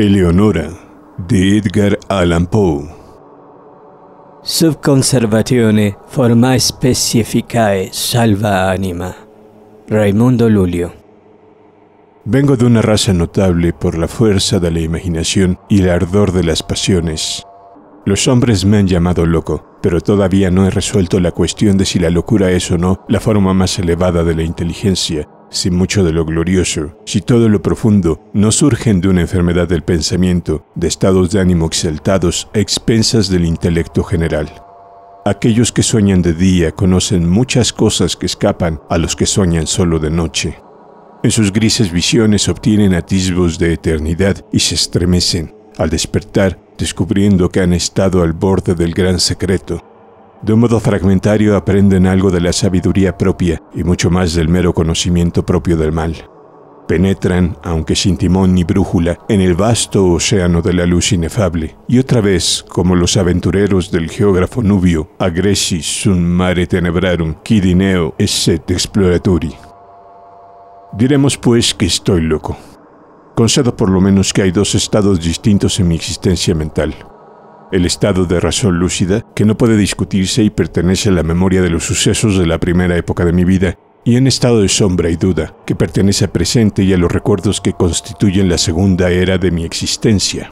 Eleonora, de Edgar Allan Poe. Subconservatione forma specificae salva anima. Raimundo Lulio. Vengo de una raza notable por la fuerza de la imaginación y el ardor de las pasiones. Los hombres me han llamado loco, pero todavía no he resuelto la cuestión de si la locura es o no la forma más elevada de la inteligencia, si mucho de lo glorioso, si todo lo profundo, no surgen de una enfermedad del pensamiento, de estados de ánimo exaltados a expensas del intelecto general. Aquellos que sueñan de día conocen muchas cosas que escapan a los que sueñan solo de noche. En sus grises visiones obtienen atisbos de eternidad y se estremecen, al despertar, descubriendo que han estado al borde del gran secreto, de un modo fragmentario aprenden algo de la sabiduría propia y mucho más del mero conocimiento propio del mal. Penetran, aunque sin timón ni brújula, en el vasto océano de la luz inefable, y otra vez, como los aventureros del geógrafo Nubio, Agresis un mare tenebrarum, quidineo esset exploratori. Diremos pues que estoy loco. Concedo por lo menos que hay dos estados distintos en mi existencia mental el estado de razón lúcida, que no puede discutirse y pertenece a la memoria de los sucesos de la primera época de mi vida, y en estado de sombra y duda, que pertenece al presente y a los recuerdos que constituyen la segunda era de mi existencia.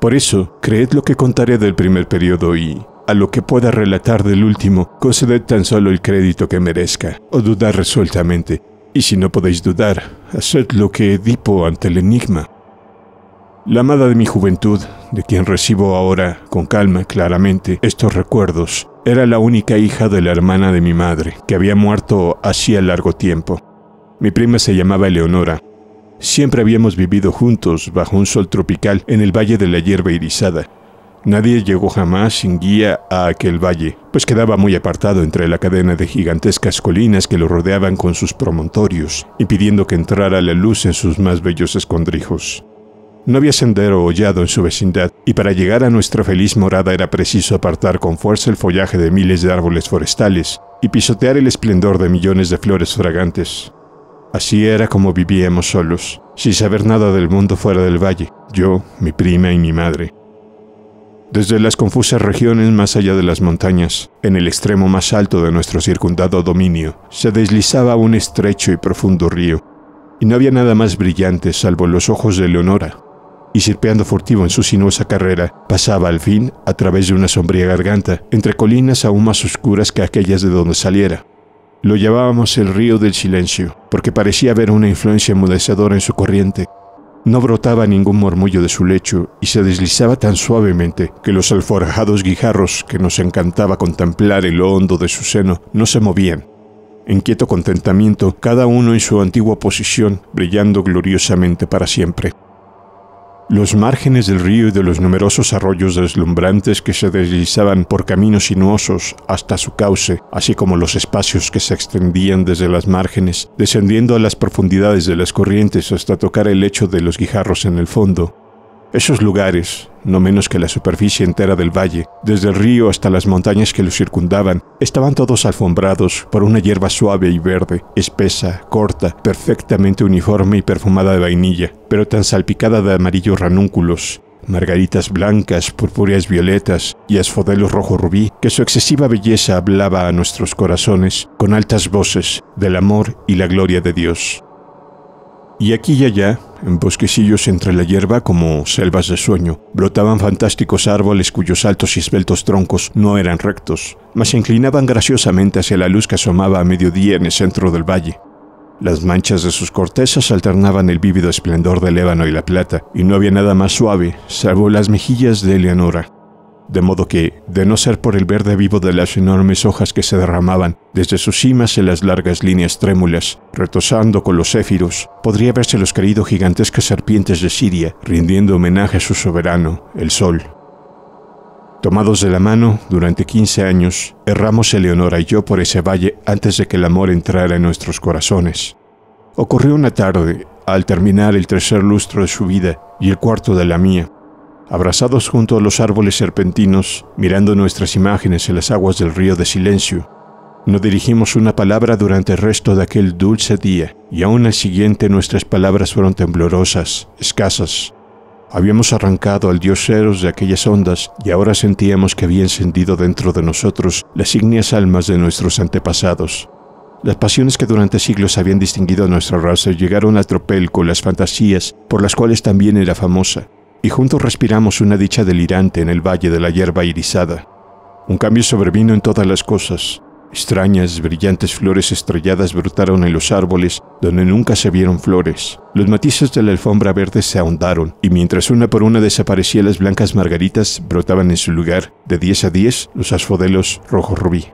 Por eso, creed lo que contaré del primer periodo y, a lo que pueda relatar del último, conceded tan solo el crédito que merezca, o dudar resueltamente, y si no podéis dudar, haced lo que Edipo ante el enigma, la amada de mi juventud, de quien recibo ahora, con calma claramente, estos recuerdos, era la única hija de la hermana de mi madre, que había muerto hacía largo tiempo. Mi prima se llamaba Eleonora. Siempre habíamos vivido juntos bajo un sol tropical en el Valle de la Hierba irisada. Nadie llegó jamás sin guía a aquel valle, pues quedaba muy apartado entre la cadena de gigantescas colinas que lo rodeaban con sus promontorios, impidiendo que entrara la luz en sus más bellos escondrijos. No había sendero hollado en su vecindad, y para llegar a nuestra feliz morada era preciso apartar con fuerza el follaje de miles de árboles forestales y pisotear el esplendor de millones de flores fragantes. Así era como vivíamos solos, sin saber nada del mundo fuera del valle, yo, mi prima y mi madre. Desde las confusas regiones más allá de las montañas, en el extremo más alto de nuestro circundado dominio, se deslizaba un estrecho y profundo río, y no había nada más brillante salvo los ojos de Leonora, y sirpeando furtivo en su sinuosa carrera, pasaba al fin a través de una sombría garganta, entre colinas aún más oscuras que aquellas de donde saliera. Lo llamábamos el río del silencio, porque parecía haber una influencia enmudecedora en su corriente. No brotaba ningún murmullo de su lecho y se deslizaba tan suavemente que los alforjados guijarros que nos encantaba contemplar en lo hondo de su seno no se movían, en quieto contentamiento, cada uno en su antigua posición, brillando gloriosamente para siempre. Los márgenes del río y de los numerosos arroyos deslumbrantes que se deslizaban por caminos sinuosos hasta su cauce, así como los espacios que se extendían desde las márgenes, descendiendo a las profundidades de las corrientes hasta tocar el lecho de los guijarros en el fondo, esos lugares, no menos que la superficie entera del valle, desde el río hasta las montañas que lo circundaban, estaban todos alfombrados por una hierba suave y verde, espesa, corta, perfectamente uniforme y perfumada de vainilla, pero tan salpicada de amarillos ranúnculos, margaritas blancas, purpúreas violetas y asfodelos rojo rubí, que su excesiva belleza hablaba a nuestros corazones con altas voces del amor y la gloria de Dios. Y aquí y allá, en bosquecillos entre la hierba, como selvas de sueño, brotaban fantásticos árboles cuyos altos y esbeltos troncos no eran rectos, mas se inclinaban graciosamente hacia la luz que asomaba a mediodía en el centro del valle. Las manchas de sus cortezas alternaban el vívido esplendor del ébano y la plata, y no había nada más suave, salvo las mejillas de Eleonora, de modo que, de no ser por el verde vivo de las enormes hojas que se derramaban desde sus cimas en las largas líneas trémulas, retosando con los éfiros, podría verse los creído gigantescas serpientes de Siria rindiendo homenaje a su soberano, el sol. Tomados de la mano, durante 15 años, erramos Eleonora y yo por ese valle antes de que el amor entrara en nuestros corazones. Ocurrió una tarde, al terminar el tercer lustro de su vida y el cuarto de la mía, abrazados junto a los árboles serpentinos, mirando nuestras imágenes en las aguas del río de silencio. No dirigimos una palabra durante el resto de aquel dulce día, y aún al siguiente nuestras palabras fueron temblorosas, escasas. Habíamos arrancado al dios Eros de aquellas ondas y ahora sentíamos que había encendido dentro de nosotros las ígneas almas de nuestros antepasados. Las pasiones que durante siglos habían distinguido a nuestra raza llegaron al tropel con las fantasías por las cuales también era famosa, y juntos respiramos una dicha delirante en el valle de la hierba irisada. Un cambio sobrevino en todas las cosas. Extrañas, brillantes flores estrelladas brotaron en los árboles donde nunca se vieron flores. Los matices de la alfombra verde se ahondaron, y mientras una por una desaparecían las blancas margaritas, brotaban en su lugar, de 10 a 10, los asfodelos rojo rubí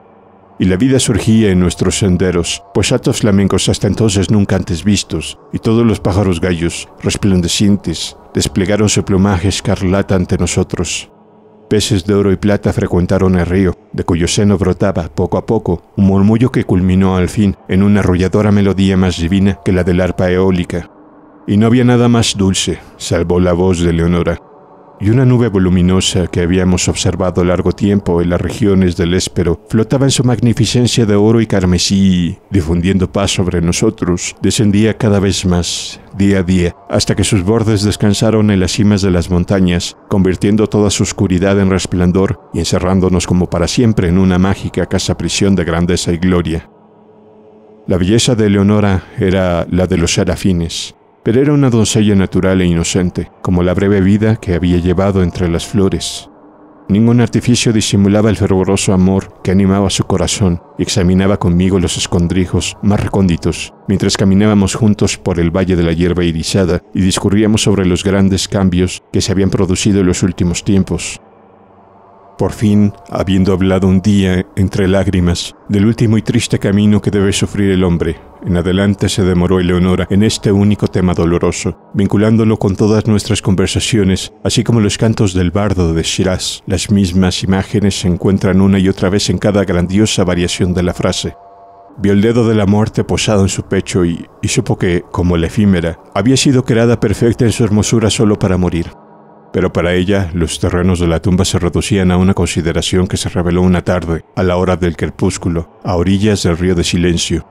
y la vida surgía en nuestros senderos, pues altos flamencos hasta entonces nunca antes vistos, y todos los pájaros gallos, resplandecientes, desplegaron su plumaje escarlata ante nosotros. Peces de oro y plata frecuentaron el río, de cuyo seno brotaba, poco a poco, un murmullo que culminó al fin en una arrolladora melodía más divina que la del arpa eólica. Y no había nada más dulce, salvo la voz de Leonora, y una nube voluminosa que habíamos observado largo tiempo en las regiones del éspero flotaba en su magnificencia de oro y carmesí, difundiendo paz sobre nosotros, descendía cada vez más, día a día, hasta que sus bordes descansaron en las cimas de las montañas, convirtiendo toda su oscuridad en resplandor y encerrándonos como para siempre en una mágica casa prisión de grandeza y gloria. La belleza de Leonora era la de los serafines, pero era una doncella natural e inocente, como la breve vida que había llevado entre las flores. Ningún artificio disimulaba el fervoroso amor que animaba su corazón y examinaba conmigo los escondrijos más recónditos, mientras caminábamos juntos por el valle de la hierba irisada y discurríamos sobre los grandes cambios que se habían producido en los últimos tiempos, por fin, habiendo hablado un día entre lágrimas del último y triste camino que debe sufrir el hombre, en adelante se demoró Eleonora en este único tema doloroso, vinculándolo con todas nuestras conversaciones, así como los cantos del bardo de Shiraz. Las mismas imágenes se encuentran una y otra vez en cada grandiosa variación de la frase. Vio el dedo de la muerte posado en su pecho y, supo que, como la efímera, había sido creada perfecta en su hermosura solo para morir pero para ella los terrenos de la tumba se reducían a una consideración que se reveló una tarde, a la hora del crepúsculo, a orillas del río de silencio.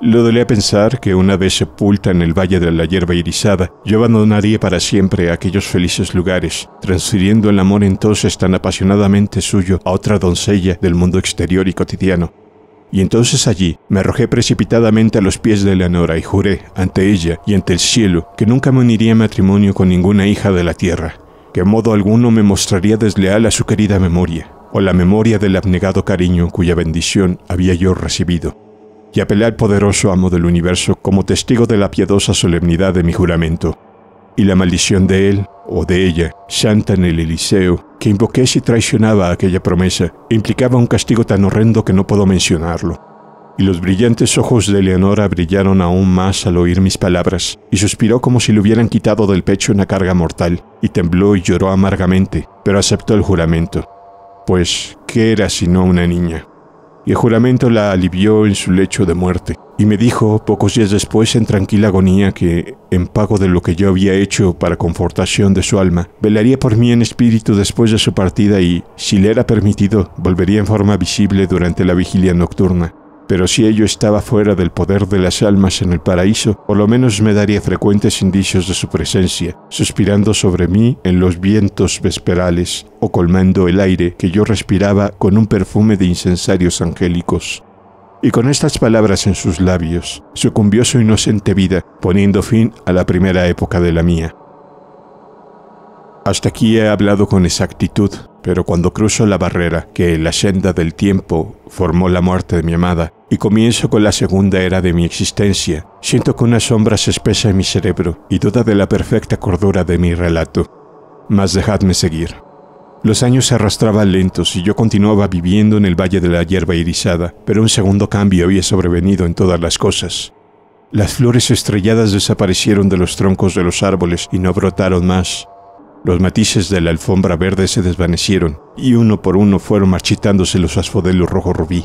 Le dolía pensar que una vez sepulta en el Valle de la Hierba Irisada, yo abandonaría para siempre aquellos felices lugares, transfiriendo el amor entonces tan apasionadamente suyo a otra doncella del mundo exterior y cotidiano, y entonces allí me arrojé precipitadamente a los pies de Leonora y juré, ante ella y ante el cielo, que nunca me uniría en matrimonio con ninguna hija de la tierra, que en modo alguno me mostraría desleal a su querida memoria, o la memoria del abnegado cariño cuya bendición había yo recibido, y apelé al poderoso amo del universo como testigo de la piadosa solemnidad de mi juramento, y la maldición de él o de ella, santa en el Eliseo, que invoqué si traicionaba aquella promesa, implicaba un castigo tan horrendo que no puedo mencionarlo. Y los brillantes ojos de Leonora brillaron aún más al oír mis palabras, y suspiró como si le hubieran quitado del pecho una carga mortal, y tembló y lloró amargamente, pero aceptó el juramento. Pues, ¿qué era sino una niña? Y el juramento la alivió en su lecho de muerte y me dijo pocos días después en tranquila agonía que, en pago de lo que yo había hecho para confortación de su alma, velaría por mí en espíritu después de su partida y, si le era permitido, volvería en forma visible durante la vigilia nocturna. Pero si ello estaba fuera del poder de las almas en el paraíso, por lo menos me daría frecuentes indicios de su presencia, suspirando sobre mí en los vientos vesperales o colmando el aire que yo respiraba con un perfume de incensarios angélicos y con estas palabras en sus labios sucumbió su inocente vida, poniendo fin a la primera época de la mía. Hasta aquí he hablado con exactitud, pero cuando cruzo la barrera que en la senda del tiempo formó la muerte de mi amada y comienzo con la segunda era de mi existencia, siento que una sombra se espesa en mi cerebro y duda de la perfecta cordura de mi relato. Mas dejadme seguir. Los años se arrastraban lentos y yo continuaba viviendo en el Valle de la Hierba Irisada, pero un segundo cambio había sobrevenido en todas las cosas. Las flores estrelladas desaparecieron de los troncos de los árboles y no brotaron más. Los matices de la alfombra verde se desvanecieron y uno por uno fueron marchitándose los asfodelos rojo rubí.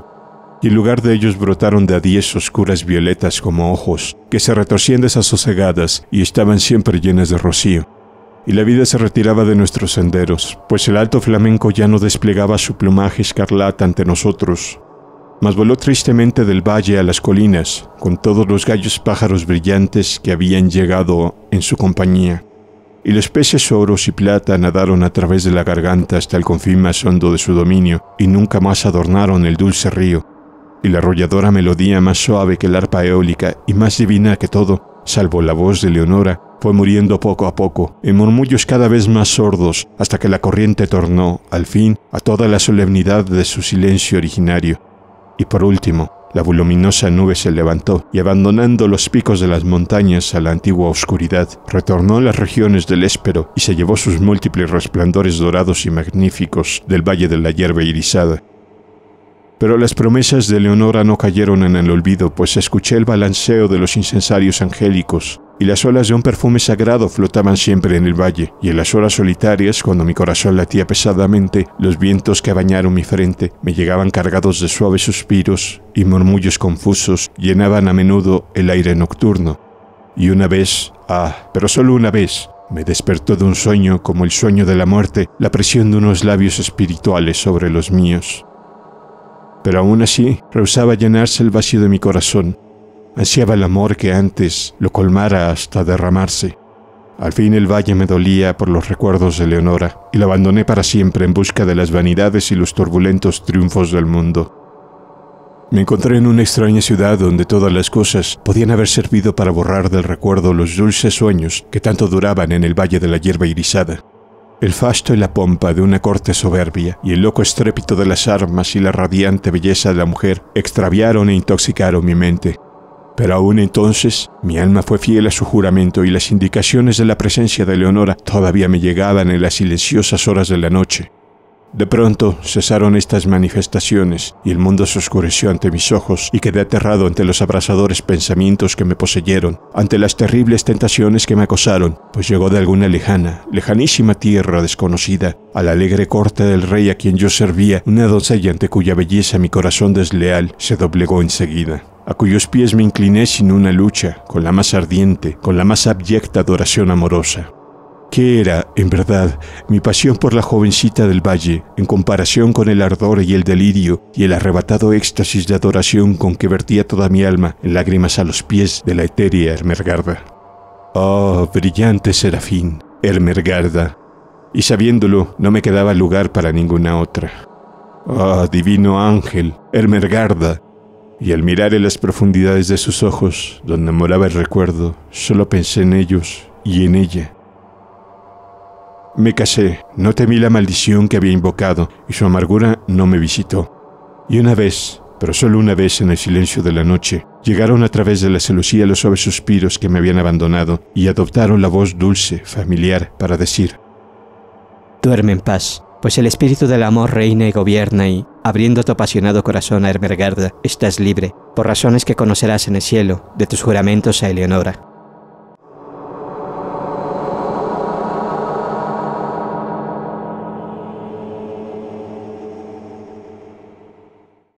Y en lugar de ellos brotaron de a diez oscuras violetas como ojos, que se retorcían desasosegadas y estaban siempre llenas de rocío y la vida se retiraba de nuestros senderos, pues el alto flamenco ya no desplegaba su plumaje escarlata ante nosotros, mas voló tristemente del valle a las colinas, con todos los gallos pájaros brillantes que habían llegado en su compañía, y los peces oros y plata nadaron a través de la garganta hasta el confín más hondo de su dominio, y nunca más adornaron el dulce río, y la arrolladora melodía más suave que el arpa eólica y más divina que todo, salvo la voz de Leonora, fue muriendo poco a poco, en murmullos cada vez más sordos, hasta que la corriente tornó, al fin, a toda la solemnidad de su silencio originario. Y por último, la voluminosa nube se levantó y abandonando los picos de las montañas a la antigua oscuridad, retornó a las regiones del Espero y se llevó sus múltiples resplandores dorados y magníficos del valle de la hierba irisada. Pero las promesas de Leonora no cayeron en el olvido, pues escuché el balanceo de los incensarios angélicos, y las olas de un perfume sagrado flotaban siempre en el valle, y en las horas solitarias, cuando mi corazón latía pesadamente, los vientos que bañaron mi frente me llegaban cargados de suaves suspiros y murmullos confusos llenaban a menudo el aire nocturno. Y una vez, ah, pero solo una vez, me despertó de un sueño como el sueño de la muerte, la presión de unos labios espirituales sobre los míos pero aún así rehusaba llenarse el vacío de mi corazón. Ansiaba el amor que antes lo colmara hasta derramarse. Al fin el valle me dolía por los recuerdos de Leonora, y la abandoné para siempre en busca de las vanidades y los turbulentos triunfos del mundo. Me encontré en una extraña ciudad donde todas las cosas podían haber servido para borrar del recuerdo los dulces sueños que tanto duraban en el Valle de la Hierba Irisada el fasto y la pompa de una corte soberbia y el loco estrépito de las armas y la radiante belleza de la mujer extraviaron e intoxicaron mi mente. Pero aún entonces mi alma fue fiel a su juramento y las indicaciones de la presencia de Leonora todavía me llegaban en las silenciosas horas de la noche. De pronto cesaron estas manifestaciones y el mundo se oscureció ante mis ojos y quedé aterrado ante los abrasadores pensamientos que me poseyeron, ante las terribles tentaciones que me acosaron, pues llegó de alguna lejana, lejanísima tierra desconocida, a la alegre corte del rey a quien yo servía, una doncella ante cuya belleza mi corazón desleal se doblegó enseguida a cuyos pies me incliné sin una lucha, con la más ardiente, con la más abyecta adoración amorosa. ¿Qué era, en verdad, mi pasión por la jovencita del valle, en comparación con el ardor y el delirio y el arrebatado éxtasis de adoración con que vertía toda mi alma en lágrimas a los pies de la etérea Hermergarda? Oh, brillante serafín, Hermergarda. Y sabiéndolo, no me quedaba lugar para ninguna otra. Oh, divino ángel, Hermergarda. Y al mirar en las profundidades de sus ojos, donde moraba el recuerdo, solo pensé en ellos y en ella me casé, no temí la maldición que había invocado y su amargura no me visitó. Y una vez, pero solo una vez en el silencio de la noche, llegaron a través de la celosía los suaves suspiros que me habían abandonado y adoptaron la voz dulce, familiar, para decir, Duerme en paz, pues el espíritu del amor reina y gobierna y, abriendo tu apasionado corazón a Ermergarda, estás libre, por razones que conocerás en el cielo, de tus juramentos a Eleonora.